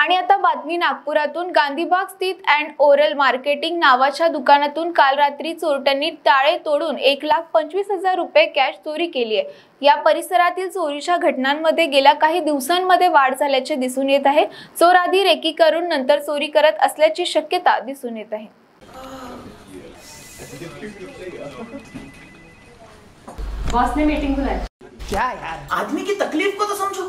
आणि आता बातमी नागपुरातून गांधीबाग स्थित अँड ओरल मार्केटिंग नावाच्या दुकानातून काल रात्री चोरट्यांनी टाळे तोडून एक लाख पंचवीस हजार रुपये कॅश चोरी केली आहे या परिसरातील चोरीच्या घटनांमध्ये गेल्या काही दिवसांमध्ये वाढ झाल्याचे दिसून येत आहे चोर आधी रेकी करून नंतर चोरी करत असल्याची शक्यता दिसून येत आहे बॉस ने मीटिंग क्या यार आदमी की तकलीफ को तो समझो